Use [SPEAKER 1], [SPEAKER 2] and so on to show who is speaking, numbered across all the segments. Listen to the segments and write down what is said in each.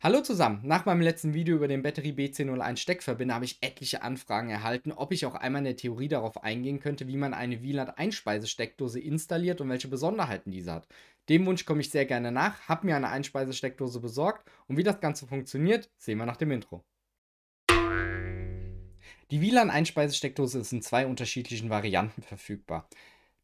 [SPEAKER 1] Hallo zusammen! Nach meinem letzten Video über den Battery BC01 Steckverbinder habe ich etliche Anfragen erhalten, ob ich auch einmal in der Theorie darauf eingehen könnte, wie man eine WLAN-Einspeisesteckdose installiert und welche Besonderheiten diese hat. Dem Wunsch komme ich sehr gerne nach, habe mir eine Einspeisesteckdose besorgt und wie das Ganze funktioniert, sehen wir nach dem Intro. Die WLAN-Einspeisesteckdose ist in zwei unterschiedlichen Varianten verfügbar.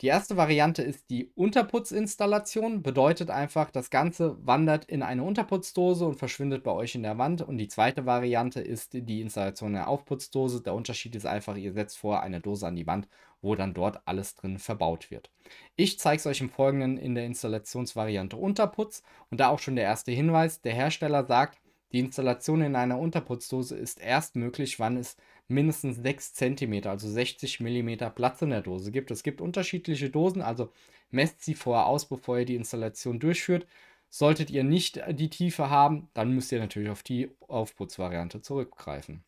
[SPEAKER 1] Die erste Variante ist die Unterputzinstallation, bedeutet einfach, das Ganze wandert in eine Unterputzdose und verschwindet bei euch in der Wand. Und die zweite Variante ist die Installation der Aufputzdose. Der Unterschied ist einfach, ihr setzt vorher eine Dose an die Wand, wo dann dort alles drin verbaut wird. Ich zeige es euch im Folgenden in der Installationsvariante Unterputz und da auch schon der erste Hinweis. Der Hersteller sagt, die Installation in einer Unterputzdose ist erst möglich, wann es mindestens 6 cm, also 60 mm Platz in der Dose gibt. Es gibt unterschiedliche Dosen, also messt sie vorher aus, bevor ihr die Installation durchführt. Solltet ihr nicht die Tiefe haben, dann müsst ihr natürlich auf die Aufputzvariante zurückgreifen.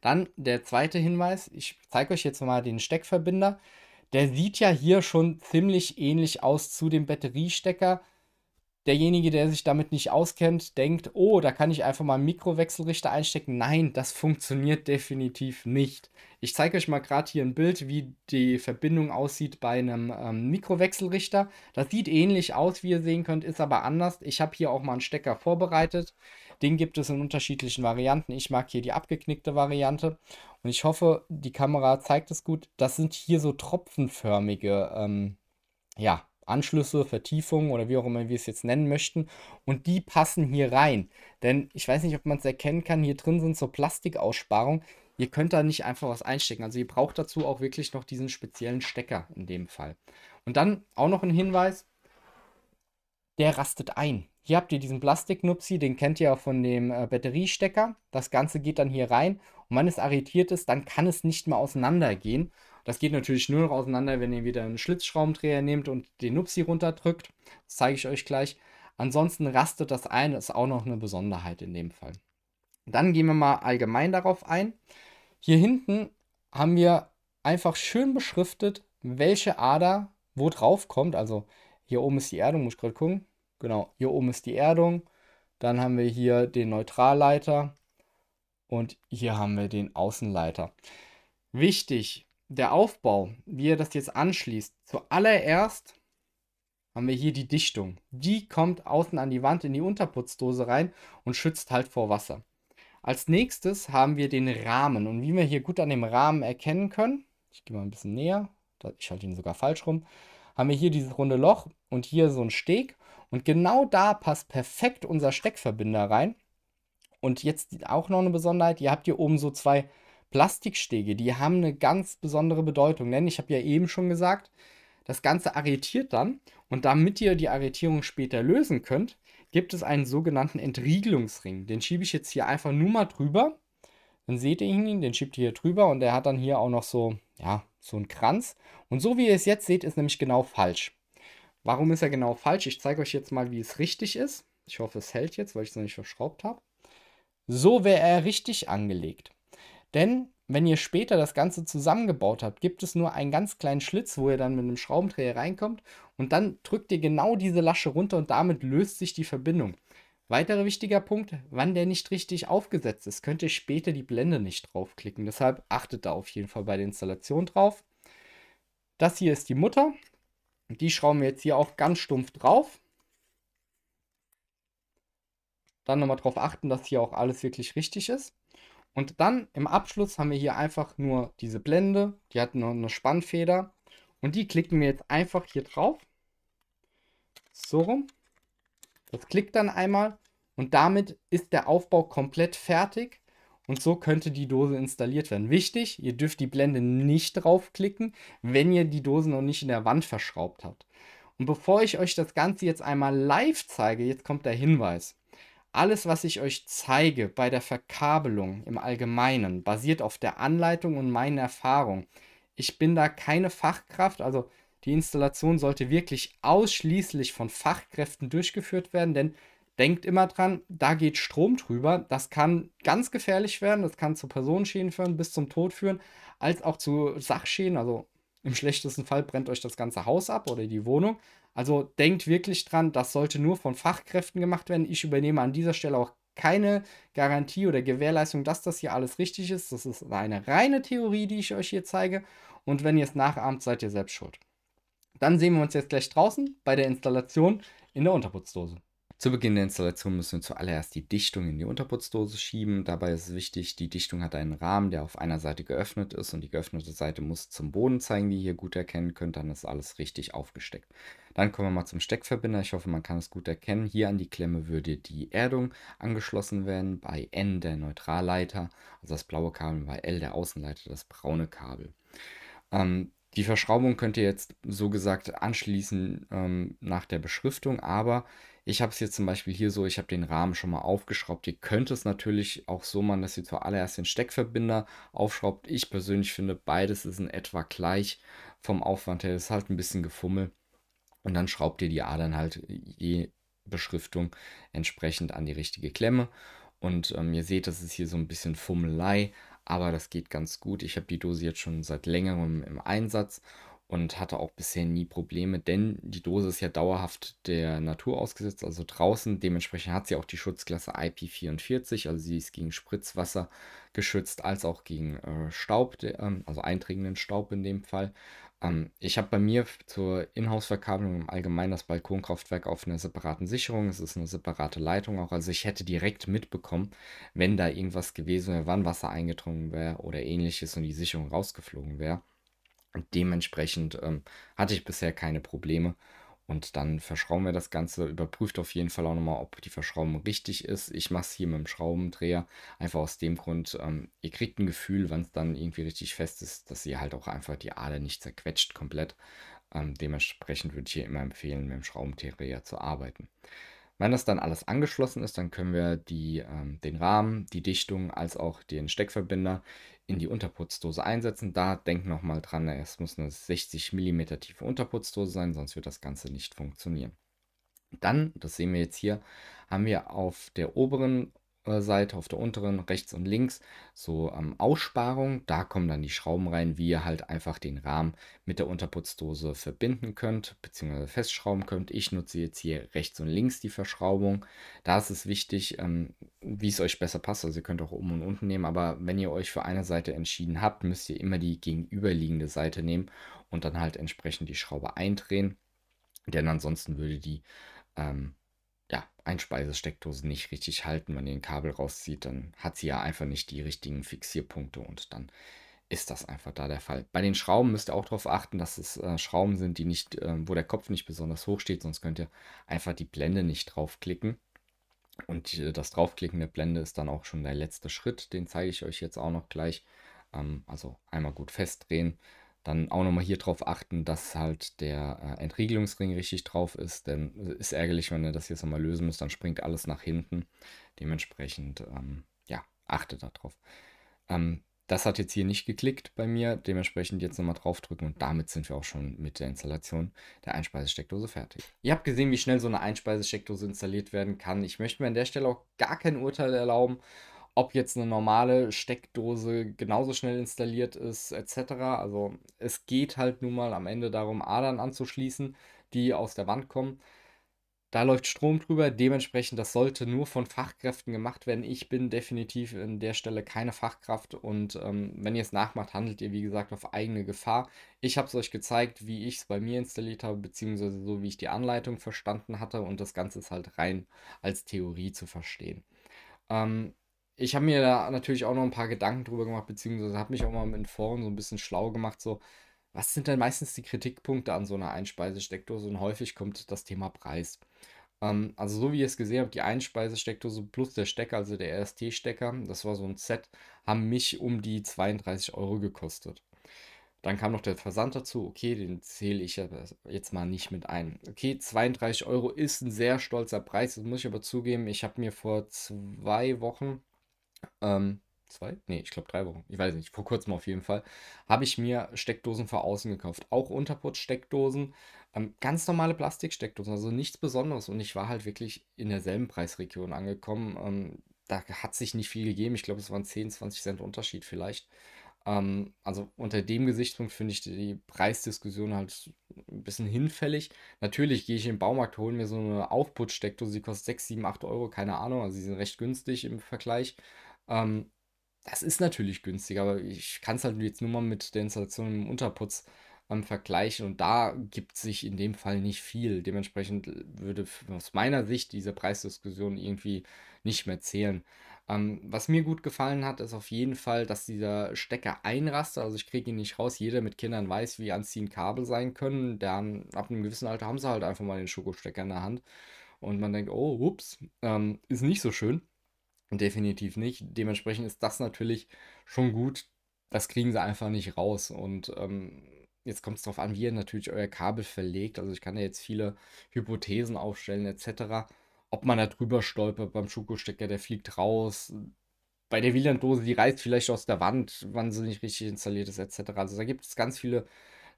[SPEAKER 1] Dann der zweite Hinweis, ich zeige euch jetzt mal den Steckverbinder. Der sieht ja hier schon ziemlich ähnlich aus zu dem Batteriestecker derjenige, der sich damit nicht auskennt, denkt, oh, da kann ich einfach mal einen Mikrowechselrichter einstecken. Nein, das funktioniert definitiv nicht. Ich zeige euch mal gerade hier ein Bild, wie die Verbindung aussieht bei einem ähm, Mikrowechselrichter. Das sieht ähnlich aus, wie ihr sehen könnt, ist aber anders. Ich habe hier auch mal einen Stecker vorbereitet. Den gibt es in unterschiedlichen Varianten. Ich mag hier die abgeknickte Variante. Und ich hoffe, die Kamera zeigt es gut. Das sind hier so tropfenförmige ähm, ja, Anschlüsse, Vertiefungen oder wie auch immer wir es jetzt nennen möchten. Und die passen hier rein. Denn ich weiß nicht, ob man es erkennen kann, hier drin sind so Plastikaussparungen. Ihr könnt da nicht einfach was einstecken. Also ihr braucht dazu auch wirklich noch diesen speziellen Stecker in dem Fall. Und dann auch noch ein Hinweis, der rastet ein. Hier habt ihr diesen Plastiknupsi, den kennt ihr ja von dem äh, Batteriestecker. Das Ganze geht dann hier rein. Und wenn es arretiert ist, dann kann es nicht mehr auseinandergehen. Das geht natürlich nur noch auseinander, wenn ihr wieder einen Schlitzschraubendreher nehmt und den Nupsi runterdrückt. Das zeige ich euch gleich. Ansonsten rastet das ein, das ist auch noch eine Besonderheit in dem Fall. Dann gehen wir mal allgemein darauf ein. Hier hinten haben wir einfach schön beschriftet, welche Ader wo drauf kommt. Also hier oben ist die Erdung, muss ich gerade gucken. Genau, hier oben ist die Erdung. Dann haben wir hier den Neutralleiter und hier haben wir den Außenleiter. Wichtig, der Aufbau, wie er das jetzt anschließt, zuallererst haben wir hier die Dichtung. Die kommt außen an die Wand in die Unterputzdose rein und schützt halt vor Wasser. Als nächstes haben wir den Rahmen. Und wie wir hier gut an dem Rahmen erkennen können, ich gehe mal ein bisschen näher, ich halte ihn sogar falsch rum, haben wir hier dieses runde Loch und hier so einen Steg. Und genau da passt perfekt unser Steckverbinder rein. Und jetzt auch noch eine Besonderheit, ihr habt hier oben so zwei Plastikstege, die haben eine ganz besondere Bedeutung, denn ich habe ja eben schon gesagt, das Ganze arretiert dann und damit ihr die Arretierung später lösen könnt, gibt es einen sogenannten Entriegelungsring. Den schiebe ich jetzt hier einfach nur mal drüber. Dann seht ihr ihn, den schiebt ihr hier drüber und der hat dann hier auch noch so, ja, so einen Kranz. Und so wie ihr es jetzt seht, ist nämlich genau falsch. Warum ist er genau falsch? Ich zeige euch jetzt mal, wie es richtig ist. Ich hoffe, es hält jetzt, weil ich es noch nicht verschraubt habe. So wäre er richtig angelegt. Denn wenn ihr später das Ganze zusammengebaut habt, gibt es nur einen ganz kleinen Schlitz, wo ihr dann mit einem Schraubendreher reinkommt und dann drückt ihr genau diese Lasche runter und damit löst sich die Verbindung. Weiterer wichtiger Punkt, wann der nicht richtig aufgesetzt ist, könnt ihr später die Blende nicht draufklicken. Deshalb achtet da auf jeden Fall bei der Installation drauf. Das hier ist die Mutter. Die schrauben wir jetzt hier auch ganz stumpf drauf. Dann nochmal drauf achten, dass hier auch alles wirklich richtig ist. Und dann im Abschluss haben wir hier einfach nur diese Blende, die hat noch eine Spannfeder und die klicken wir jetzt einfach hier drauf. So rum. Das klickt dann einmal und damit ist der Aufbau komplett fertig und so könnte die Dose installiert werden. Wichtig, ihr dürft die Blende nicht draufklicken, wenn ihr die Dose noch nicht in der Wand verschraubt habt. Und bevor ich euch das Ganze jetzt einmal live zeige, jetzt kommt der Hinweis. Alles, was ich euch zeige bei der Verkabelung im Allgemeinen, basiert auf der Anleitung und meinen Erfahrungen. Ich bin da keine Fachkraft, also die Installation sollte wirklich ausschließlich von Fachkräften durchgeführt werden, denn denkt immer dran, da geht Strom drüber. Das kann ganz gefährlich werden, das kann zu Personenschäden führen, bis zum Tod führen, als auch zu Sachschäden, also im schlechtesten Fall brennt euch das ganze Haus ab oder die Wohnung. Also denkt wirklich dran, das sollte nur von Fachkräften gemacht werden. Ich übernehme an dieser Stelle auch keine Garantie oder Gewährleistung, dass das hier alles richtig ist. Das ist eine reine Theorie, die ich euch hier zeige. Und wenn ihr es nachahmt, seid ihr selbst schuld. Dann sehen wir uns jetzt gleich draußen bei der Installation in der Unterputzdose. Zu Beginn der Installation müssen wir zuallererst die Dichtung in die Unterputzdose schieben. Dabei ist wichtig, die Dichtung hat einen Rahmen, der auf einer Seite geöffnet ist und die geöffnete Seite muss zum Boden zeigen, wie ihr hier gut erkennen könnt. Dann ist alles richtig aufgesteckt. Dann kommen wir mal zum Steckverbinder. Ich hoffe, man kann es gut erkennen. Hier an die Klemme würde die Erdung angeschlossen werden. Bei N der Neutralleiter, also das blaue Kabel, bei L der Außenleiter, das braune Kabel. Ähm, die Verschraubung könnt ihr jetzt so gesagt anschließen ähm, nach der Beschriftung, aber ich habe es jetzt zum Beispiel hier so, ich habe den Rahmen schon mal aufgeschraubt. Ihr könnt es natürlich auch so machen, dass ihr zuallererst den Steckverbinder aufschraubt. Ich persönlich finde, beides ist in etwa gleich vom Aufwand her. Es ist halt ein bisschen Gefummel. Und dann schraubt ihr die Adern halt je Beschriftung entsprechend an die richtige Klemme. Und ähm, ihr seht, das ist hier so ein bisschen Fummelei, aber das geht ganz gut. Ich habe die Dose jetzt schon seit längerem im Einsatz und hatte auch bisher nie Probleme, denn die Dose ist ja dauerhaft der Natur ausgesetzt, also draußen. Dementsprechend hat sie auch die Schutzklasse IP44, also sie ist gegen Spritzwasser geschützt, als auch gegen äh, Staub, der, ähm, also eindringenden Staub in dem Fall. Ähm, ich habe bei mir zur Inhouse-Verkabelung im Allgemeinen das Balkonkraftwerk auf einer separaten Sicherung. Es ist eine separate Leitung auch. Also ich hätte direkt mitbekommen, wenn da irgendwas gewesen wäre, wann Wasser eingedrungen wäre oder ähnliches und die Sicherung rausgeflogen wäre. Dementsprechend ähm, hatte ich bisher keine Probleme. Und dann verschrauben wir das Ganze, überprüft auf jeden Fall auch nochmal, ob die Verschraubung richtig ist. Ich mache es hier mit dem Schraubendreher, einfach aus dem Grund, ähm, ihr kriegt ein Gefühl, wenn es dann irgendwie richtig fest ist, dass ihr halt auch einfach die Ader nicht zerquetscht komplett. Ähm, dementsprechend würde ich hier immer empfehlen, mit dem Schraubendreher zu arbeiten. Wenn das dann alles angeschlossen ist, dann können wir die, ähm, den Rahmen, die Dichtung als auch den Steckverbinder in die Unterputzdose einsetzen. Da denkt nochmal dran, es muss eine 60 mm tiefe Unterputzdose sein, sonst wird das Ganze nicht funktionieren. Dann, das sehen wir jetzt hier, haben wir auf der oberen äh, Seite, auf der unteren, rechts und links, so ähm, Aussparungen. Da kommen dann die Schrauben rein, wie ihr halt einfach den Rahmen mit der Unterputzdose verbinden könnt, beziehungsweise festschrauben könnt. Ich nutze jetzt hier rechts und links die Verschraubung. Da ist es wichtig, ähm, wie es euch besser passt. Also ihr könnt auch oben und unten nehmen, aber wenn ihr euch für eine Seite entschieden habt, müsst ihr immer die gegenüberliegende Seite nehmen und dann halt entsprechend die Schraube eindrehen. Denn ansonsten würde die ähm, Einspeisesteckdose nicht richtig halten. Wenn ihr ein Kabel rauszieht, dann hat sie ja einfach nicht die richtigen Fixierpunkte und dann ist das einfach da der Fall. Bei den Schrauben müsst ihr auch darauf achten, dass es äh, Schrauben sind, die nicht, äh, wo der Kopf nicht besonders hoch steht, sonst könnt ihr einfach die Blende nicht draufklicken. Und äh, das Draufklicken der Blende ist dann auch schon der letzte Schritt, den zeige ich euch jetzt auch noch gleich. Ähm, also einmal gut festdrehen, dann auch nochmal hier drauf achten, dass halt der äh, Entriegelungsring richtig drauf ist, denn es ist ärgerlich, wenn ihr das jetzt nochmal lösen müsst, dann springt alles nach hinten. Dementsprechend, ähm, ja, achtet darauf. Ähm, das hat jetzt hier nicht geklickt bei mir, dementsprechend jetzt nochmal drauf drücken und damit sind wir auch schon mit der Installation der Einspeisesteckdose fertig. Ihr habt gesehen, wie schnell so eine Einspeisesteckdose installiert werden kann. Ich möchte mir an der Stelle auch gar kein Urteil erlauben ob jetzt eine normale Steckdose genauso schnell installiert ist, etc. Also es geht halt nun mal am Ende darum, Adern anzuschließen, die aus der Wand kommen. Da läuft Strom drüber, dementsprechend, das sollte nur von Fachkräften gemacht werden. Ich bin definitiv an der Stelle keine Fachkraft und ähm, wenn ihr es nachmacht, handelt ihr wie gesagt auf eigene Gefahr. Ich habe es euch gezeigt, wie ich es bei mir installiert habe, beziehungsweise so wie ich die Anleitung verstanden hatte und das Ganze ist halt rein als Theorie zu verstehen. Ähm, ich habe mir da natürlich auch noch ein paar Gedanken drüber gemacht, beziehungsweise habe mich auch mal in Foren so ein bisschen schlau gemacht, so, was sind denn meistens die Kritikpunkte an so einer Einspeisesteckdose? Und häufig kommt das Thema Preis. Ähm, also so wie ihr es gesehen habt, die Einspeisesteckdose plus der Stecker, also der RST-Stecker, das war so ein Set, haben mich um die 32 Euro gekostet. Dann kam noch der Versand dazu. Okay, den zähle ich jetzt mal nicht mit ein. Okay, 32 Euro ist ein sehr stolzer Preis. Das muss ich aber zugeben. Ich habe mir vor zwei Wochen ähm, zwei? Nee, ich glaube drei Wochen. Ich weiß nicht, vor kurzem auf jeden Fall. Habe ich mir Steckdosen für außen gekauft. Auch Unterputzsteckdosen. Ähm, ganz normale Plastiksteckdosen, also nichts Besonderes. Und ich war halt wirklich in derselben Preisregion angekommen. Ähm, da hat sich nicht viel gegeben. Ich glaube, es waren 10, 20 Cent Unterschied vielleicht. Ähm, also unter dem Gesichtspunkt finde ich die Preisdiskussion halt ein bisschen hinfällig. Natürlich gehe ich im Baumarkt, hole mir so eine Aufputzsteckdose, die kostet 6, 7, 8 Euro, keine Ahnung. Also sie sind recht günstig im Vergleich. Ähm, das ist natürlich günstig, aber ich kann es halt jetzt nur mal mit der Installation im Unterputz ähm, vergleichen und da gibt sich in dem Fall nicht viel. Dementsprechend äh, würde aus meiner Sicht diese Preisdiskussion irgendwie nicht mehr zählen. Ähm, was mir gut gefallen hat, ist auf jeden Fall, dass dieser Stecker einrastet. Also ich kriege ihn nicht raus. Jeder mit Kindern weiß, wie anziehend Kabel sein können. Dann, ab einem gewissen Alter haben sie halt einfach mal den Schokostecker in der Hand. Und man denkt, oh, ups, ähm, ist nicht so schön. Definitiv nicht. Dementsprechend ist das natürlich schon gut. Das kriegen sie einfach nicht raus. Und ähm, jetzt kommt es darauf an, wie ihr natürlich euer Kabel verlegt. Also ich kann ja jetzt viele Hypothesen aufstellen etc. Ob man da drüber stolpert beim Schuko-Stecker, der fliegt raus. Bei der wlan dose die reißt vielleicht aus der Wand, wann sie nicht richtig installiert ist etc. Also da gibt es ganz viele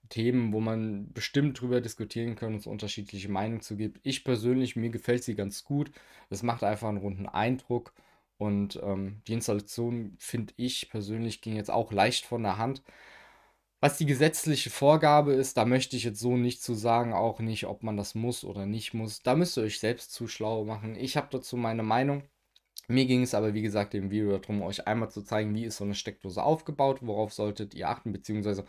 [SPEAKER 1] Themen, wo man bestimmt drüber diskutieren kann und es unterschiedliche Meinungen zu gibt. Ich persönlich, mir gefällt sie ganz gut. Es macht einfach einen runden Eindruck. Und ähm, die Installation, finde ich persönlich, ging jetzt auch leicht von der Hand. Was die gesetzliche Vorgabe ist, da möchte ich jetzt so nicht zu sagen, auch nicht, ob man das muss oder nicht muss. Da müsst ihr euch selbst zu schlau machen. Ich habe dazu meine Meinung. Mir ging es aber, wie gesagt, im Video darum, euch einmal zu zeigen, wie ist so eine Steckdose aufgebaut, worauf solltet ihr achten, beziehungsweise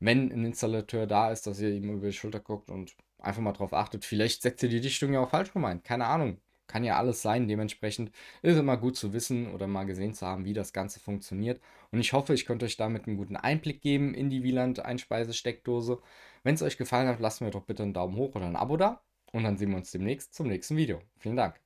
[SPEAKER 1] wenn ein Installateur da ist, dass ihr ihm über die Schulter guckt und einfach mal drauf achtet. Vielleicht setzt ihr die Dichtung ja auch falsch rum ein. Keine Ahnung. Kann ja alles sein. Dementsprechend ist immer gut zu wissen oder mal gesehen zu haben, wie das Ganze funktioniert. Und ich hoffe, ich konnte euch damit einen guten Einblick geben in die Wieland-Einspeisesteckdose. Wenn es euch gefallen hat, lasst mir doch bitte einen Daumen hoch oder ein Abo da. Und dann sehen wir uns demnächst zum nächsten Video. Vielen Dank.